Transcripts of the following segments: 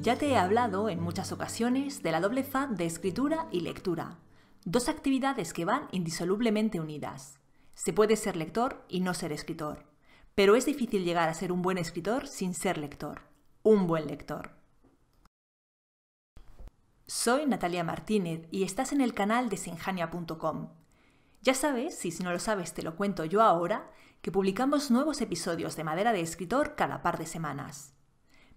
Ya te he hablado en muchas ocasiones de la doble faz de escritura y lectura, dos actividades que van indisolublemente unidas. Se puede ser lector y no ser escritor, pero es difícil llegar a ser un buen escritor sin ser lector, un buen lector. Soy Natalia Martínez y estás en el canal de sinjania.com. Ya sabes, y si no lo sabes te lo cuento yo ahora, que publicamos nuevos episodios de Madera de Escritor cada par de semanas.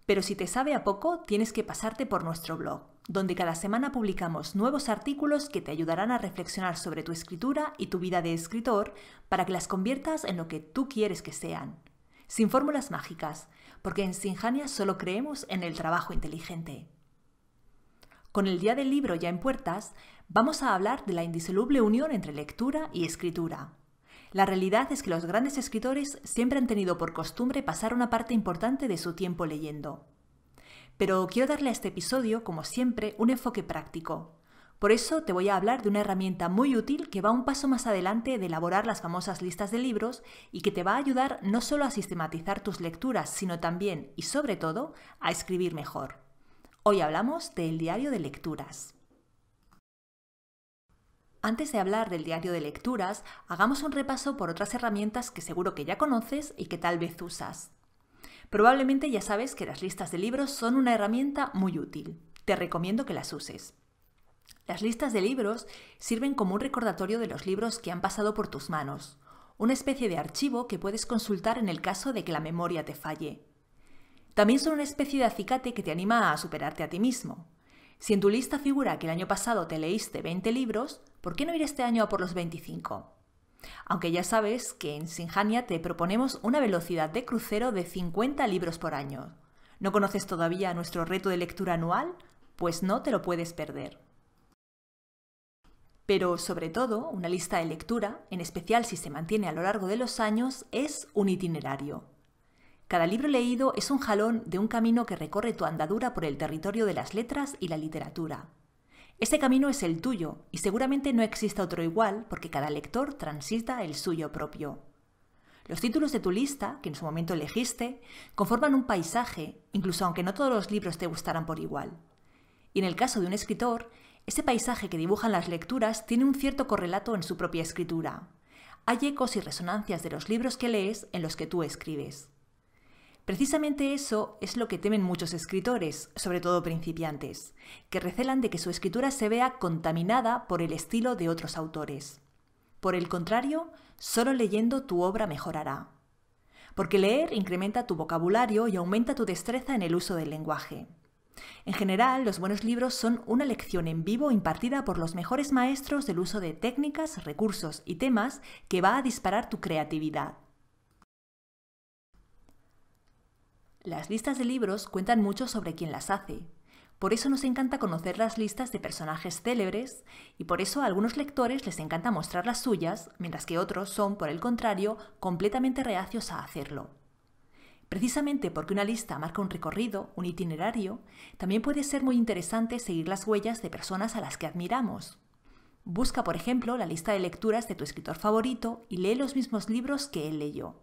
Pero si te sabe a poco, tienes que pasarte por nuestro blog, donde cada semana publicamos nuevos artículos que te ayudarán a reflexionar sobre tu escritura y tu vida de escritor para que las conviertas en lo que tú quieres que sean. Sin fórmulas mágicas, porque en Sinjania solo creemos en el trabajo inteligente. Con el Día del Libro ya en puertas, vamos a hablar de la indisoluble unión entre lectura y escritura. La realidad es que los grandes escritores siempre han tenido por costumbre pasar una parte importante de su tiempo leyendo. Pero quiero darle a este episodio, como siempre, un enfoque práctico. Por eso te voy a hablar de una herramienta muy útil que va un paso más adelante de elaborar las famosas listas de libros y que te va a ayudar no solo a sistematizar tus lecturas, sino también y sobre todo a escribir mejor. Hoy hablamos del diario de lecturas. Antes de hablar del diario de lecturas, hagamos un repaso por otras herramientas que seguro que ya conoces y que tal vez usas. Probablemente ya sabes que las listas de libros son una herramienta muy útil. Te recomiendo que las uses. Las listas de libros sirven como un recordatorio de los libros que han pasado por tus manos, una especie de archivo que puedes consultar en el caso de que la memoria te falle. También son una especie de acicate que te anima a superarte a ti mismo. Si en tu lista figura que el año pasado te leíste 20 libros, ¿por qué no ir este año a por los 25? Aunque ya sabes que en Sinjania te proponemos una velocidad de crucero de 50 libros por año. ¿No conoces todavía nuestro reto de lectura anual? Pues no te lo puedes perder. Pero sobre todo, una lista de lectura, en especial si se mantiene a lo largo de los años, es un itinerario. Cada libro leído es un jalón de un camino que recorre tu andadura por el territorio de las letras y la literatura. Este camino es el tuyo y seguramente no exista otro igual porque cada lector transita el suyo propio. Los títulos de tu lista, que en su momento elegiste, conforman un paisaje, incluso aunque no todos los libros te gustaran por igual. Y en el caso de un escritor, ese paisaje que dibujan las lecturas tiene un cierto correlato en su propia escritura. Hay ecos y resonancias de los libros que lees en los que tú escribes. Precisamente eso es lo que temen muchos escritores, sobre todo principiantes, que recelan de que su escritura se vea contaminada por el estilo de otros autores. Por el contrario, solo leyendo tu obra mejorará. Porque leer incrementa tu vocabulario y aumenta tu destreza en el uso del lenguaje. En general, los buenos libros son una lección en vivo impartida por los mejores maestros del uso de técnicas, recursos y temas que va a disparar tu creatividad. Las listas de libros cuentan mucho sobre quién las hace. Por eso nos encanta conocer las listas de personajes célebres y por eso a algunos lectores les encanta mostrar las suyas, mientras que otros son, por el contrario, completamente reacios a hacerlo. Precisamente porque una lista marca un recorrido, un itinerario, también puede ser muy interesante seguir las huellas de personas a las que admiramos. Busca, por ejemplo, la lista de lecturas de tu escritor favorito y lee los mismos libros que él leyó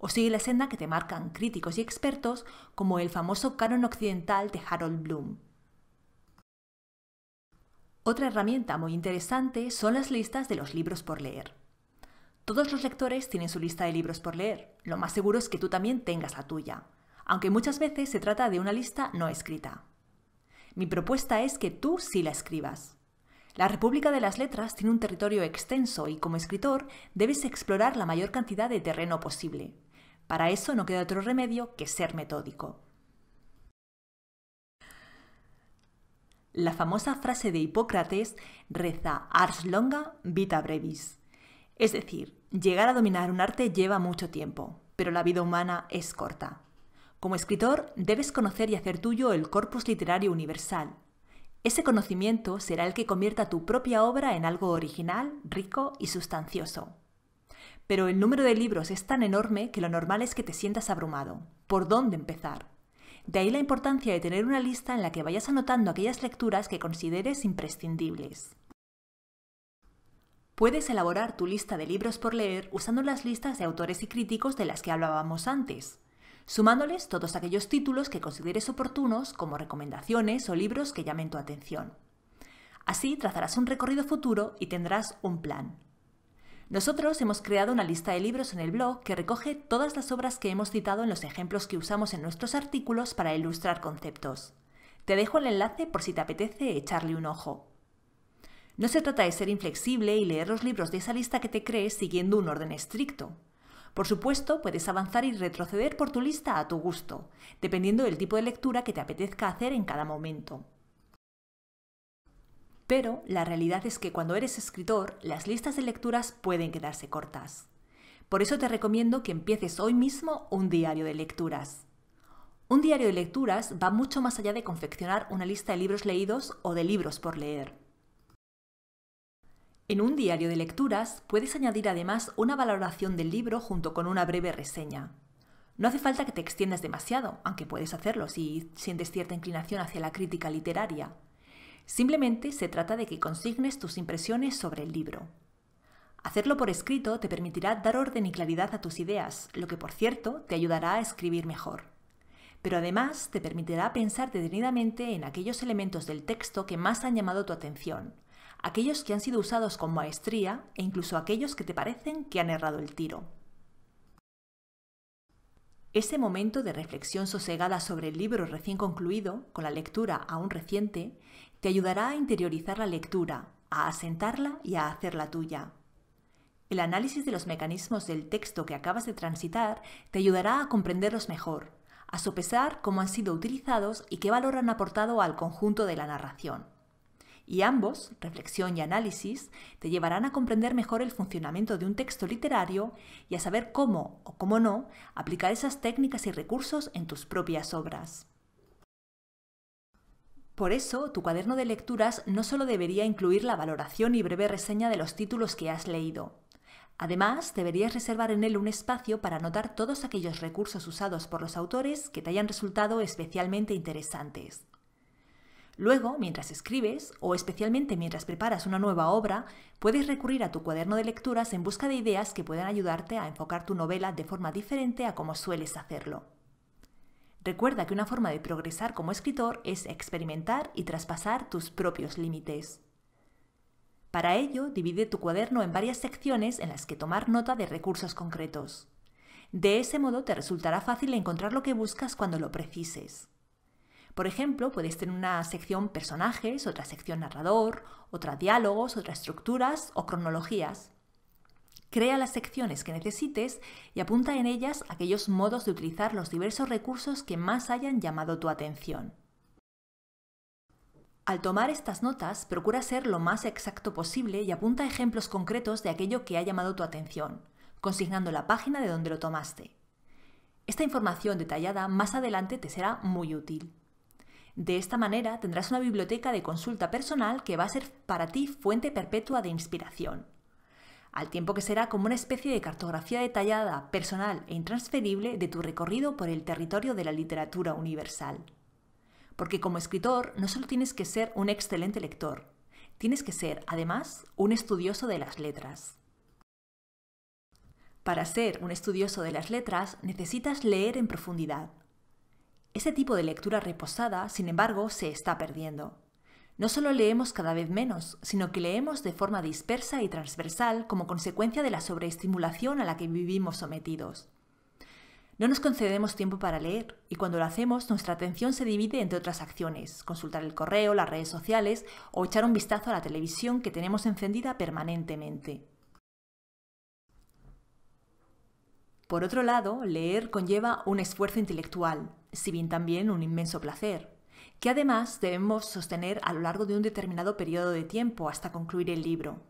o sigue la senda que te marcan críticos y expertos como el famoso canon occidental de Harold Bloom. Otra herramienta muy interesante son las listas de los libros por leer. Todos los lectores tienen su lista de libros por leer, lo más seguro es que tú también tengas la tuya, aunque muchas veces se trata de una lista no escrita. Mi propuesta es que tú sí la escribas. La República de las Letras tiene un territorio extenso y como escritor debes explorar la mayor cantidad de terreno posible. Para eso no queda otro remedio que ser metódico. La famosa frase de Hipócrates reza ars longa vita brevis. Es decir, llegar a dominar un arte lleva mucho tiempo, pero la vida humana es corta. Como escritor, debes conocer y hacer tuyo el corpus literario universal. Ese conocimiento será el que convierta tu propia obra en algo original, rico y sustancioso pero el número de libros es tan enorme que lo normal es que te sientas abrumado. ¿Por dónde empezar? De ahí la importancia de tener una lista en la que vayas anotando aquellas lecturas que consideres imprescindibles. Puedes elaborar tu lista de libros por leer usando las listas de autores y críticos de las que hablábamos antes, sumándoles todos aquellos títulos que consideres oportunos como recomendaciones o libros que llamen tu atención. Así trazarás un recorrido futuro y tendrás un plan. Nosotros hemos creado una lista de libros en el blog que recoge todas las obras que hemos citado en los ejemplos que usamos en nuestros artículos para ilustrar conceptos. Te dejo el enlace por si te apetece echarle un ojo. No se trata de ser inflexible y leer los libros de esa lista que te crees siguiendo un orden estricto. Por supuesto, puedes avanzar y retroceder por tu lista a tu gusto, dependiendo del tipo de lectura que te apetezca hacer en cada momento. Pero la realidad es que cuando eres escritor, las listas de lecturas pueden quedarse cortas. Por eso te recomiendo que empieces hoy mismo un diario de lecturas. Un diario de lecturas va mucho más allá de confeccionar una lista de libros leídos o de libros por leer. En un diario de lecturas puedes añadir además una valoración del libro junto con una breve reseña. No hace falta que te extiendas demasiado, aunque puedes hacerlo si sientes cierta inclinación hacia la crítica literaria. Simplemente se trata de que consignes tus impresiones sobre el libro. Hacerlo por escrito te permitirá dar orden y claridad a tus ideas, lo que por cierto te ayudará a escribir mejor. Pero además te permitirá pensar detenidamente en aquellos elementos del texto que más han llamado tu atención, aquellos que han sido usados con maestría e incluso aquellos que te parecen que han errado el tiro. Ese momento de reflexión sosegada sobre el libro recién concluido, con la lectura aún reciente, te ayudará a interiorizar la lectura, a asentarla y a hacerla tuya. El análisis de los mecanismos del texto que acabas de transitar te ayudará a comprenderlos mejor, a sopesar cómo han sido utilizados y qué valor han aportado al conjunto de la narración. Y ambos, reflexión y análisis, te llevarán a comprender mejor el funcionamiento de un texto literario y a saber cómo o cómo no aplicar esas técnicas y recursos en tus propias obras. Por eso, tu cuaderno de lecturas no solo debería incluir la valoración y breve reseña de los títulos que has leído. Además, deberías reservar en él un espacio para anotar todos aquellos recursos usados por los autores que te hayan resultado especialmente interesantes. Luego, mientras escribes, o especialmente mientras preparas una nueva obra, puedes recurrir a tu cuaderno de lecturas en busca de ideas que puedan ayudarte a enfocar tu novela de forma diferente a como sueles hacerlo. Recuerda que una forma de progresar como escritor es experimentar y traspasar tus propios límites. Para ello, divide tu cuaderno en varias secciones en las que tomar nota de recursos concretos. De ese modo te resultará fácil encontrar lo que buscas cuando lo precises. Por ejemplo, puedes tener una sección personajes, otra sección narrador, otra diálogos, otras estructuras o cronologías. Crea las secciones que necesites y apunta en ellas aquellos modos de utilizar los diversos recursos que más hayan llamado tu atención. Al tomar estas notas, procura ser lo más exacto posible y apunta ejemplos concretos de aquello que ha llamado tu atención, consignando la página de donde lo tomaste. Esta información detallada más adelante te será muy útil. De esta manera tendrás una biblioteca de consulta personal que va a ser para ti fuente perpetua de inspiración al tiempo que será como una especie de cartografía detallada, personal e intransferible de tu recorrido por el territorio de la literatura universal. Porque como escritor no solo tienes que ser un excelente lector, tienes que ser, además, un estudioso de las letras. Para ser un estudioso de las letras necesitas leer en profundidad. Ese tipo de lectura reposada, sin embargo, se está perdiendo. No solo leemos cada vez menos, sino que leemos de forma dispersa y transversal como consecuencia de la sobreestimulación a la que vivimos sometidos. No nos concedemos tiempo para leer y cuando lo hacemos nuestra atención se divide entre otras acciones, consultar el correo, las redes sociales o echar un vistazo a la televisión que tenemos encendida permanentemente. Por otro lado, leer conlleva un esfuerzo intelectual, si bien también un inmenso placer que además debemos sostener a lo largo de un determinado periodo de tiempo hasta concluir el libro.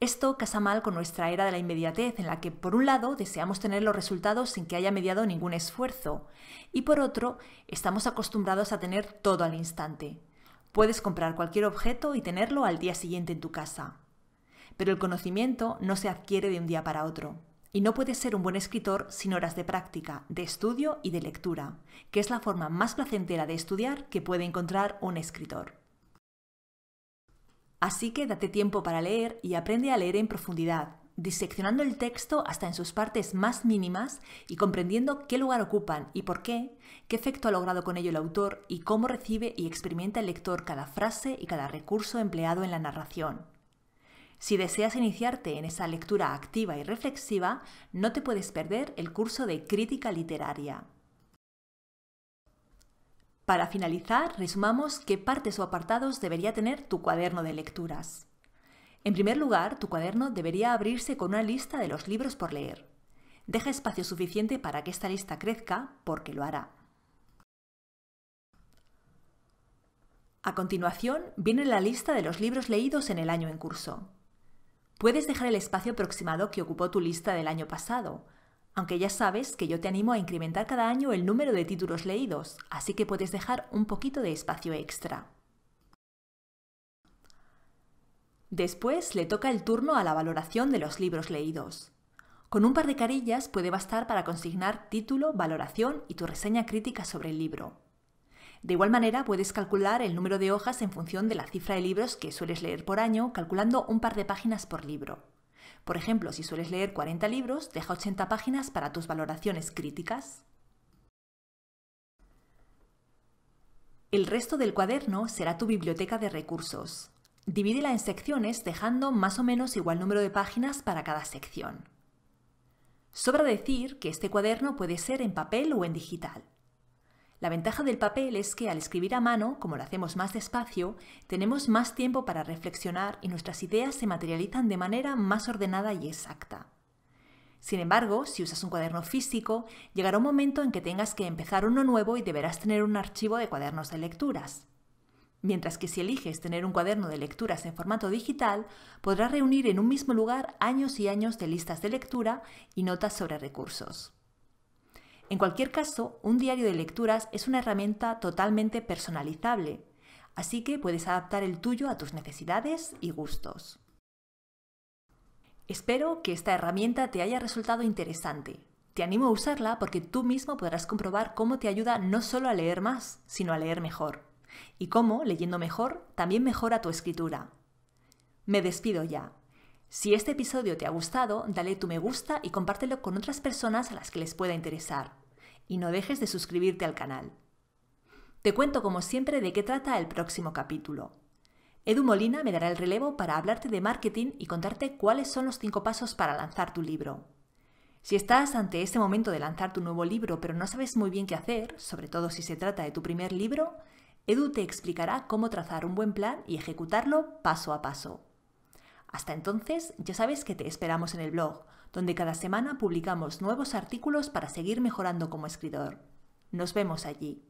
Esto casa mal con nuestra era de la inmediatez, en la que, por un lado, deseamos tener los resultados sin que haya mediado ningún esfuerzo, y por otro, estamos acostumbrados a tener todo al instante. Puedes comprar cualquier objeto y tenerlo al día siguiente en tu casa. Pero el conocimiento no se adquiere de un día para otro. Y no puedes ser un buen escritor sin horas de práctica, de estudio y de lectura, que es la forma más placentera de estudiar que puede encontrar un escritor. Así que date tiempo para leer y aprende a leer en profundidad, diseccionando el texto hasta en sus partes más mínimas y comprendiendo qué lugar ocupan y por qué, qué efecto ha logrado con ello el autor y cómo recibe y experimenta el lector cada frase y cada recurso empleado en la narración. Si deseas iniciarte en esa lectura activa y reflexiva, no te puedes perder el curso de crítica literaria. Para finalizar, resumamos qué partes o apartados debería tener tu cuaderno de lecturas. En primer lugar, tu cuaderno debería abrirse con una lista de los libros por leer. Deja espacio suficiente para que esta lista crezca, porque lo hará. A continuación, viene la lista de los libros leídos en el año en curso. Puedes dejar el espacio aproximado que ocupó tu lista del año pasado, aunque ya sabes que yo te animo a incrementar cada año el número de títulos leídos, así que puedes dejar un poquito de espacio extra. Después le toca el turno a la valoración de los libros leídos. Con un par de carillas puede bastar para consignar título, valoración y tu reseña crítica sobre el libro. De igual manera, puedes calcular el número de hojas en función de la cifra de libros que sueles leer por año, calculando un par de páginas por libro. Por ejemplo, si sueles leer 40 libros, deja 80 páginas para tus valoraciones críticas. El resto del cuaderno será tu biblioteca de recursos. Divídela en secciones dejando más o menos igual número de páginas para cada sección. Sobra decir que este cuaderno puede ser en papel o en digital. La ventaja del papel es que al escribir a mano, como lo hacemos más despacio, tenemos más tiempo para reflexionar y nuestras ideas se materializan de manera más ordenada y exacta. Sin embargo, si usas un cuaderno físico, llegará un momento en que tengas que empezar uno nuevo y deberás tener un archivo de cuadernos de lecturas. Mientras que si eliges tener un cuaderno de lecturas en formato digital, podrás reunir en un mismo lugar años y años de listas de lectura y notas sobre recursos. En cualquier caso, un diario de lecturas es una herramienta totalmente personalizable, así que puedes adaptar el tuyo a tus necesidades y gustos. Espero que esta herramienta te haya resultado interesante. Te animo a usarla porque tú mismo podrás comprobar cómo te ayuda no solo a leer más, sino a leer mejor. Y cómo, leyendo mejor, también mejora tu escritura. Me despido ya. Si este episodio te ha gustado, dale tu me gusta y compártelo con otras personas a las que les pueda interesar y no dejes de suscribirte al canal. Te cuento como siempre de qué trata el próximo capítulo. Edu Molina me dará el relevo para hablarte de marketing y contarte cuáles son los cinco pasos para lanzar tu libro. Si estás ante este momento de lanzar tu nuevo libro pero no sabes muy bien qué hacer, sobre todo si se trata de tu primer libro, Edu te explicará cómo trazar un buen plan y ejecutarlo paso a paso. Hasta entonces, ya sabes que te esperamos en el blog donde cada semana publicamos nuevos artículos para seguir mejorando como escritor. Nos vemos allí.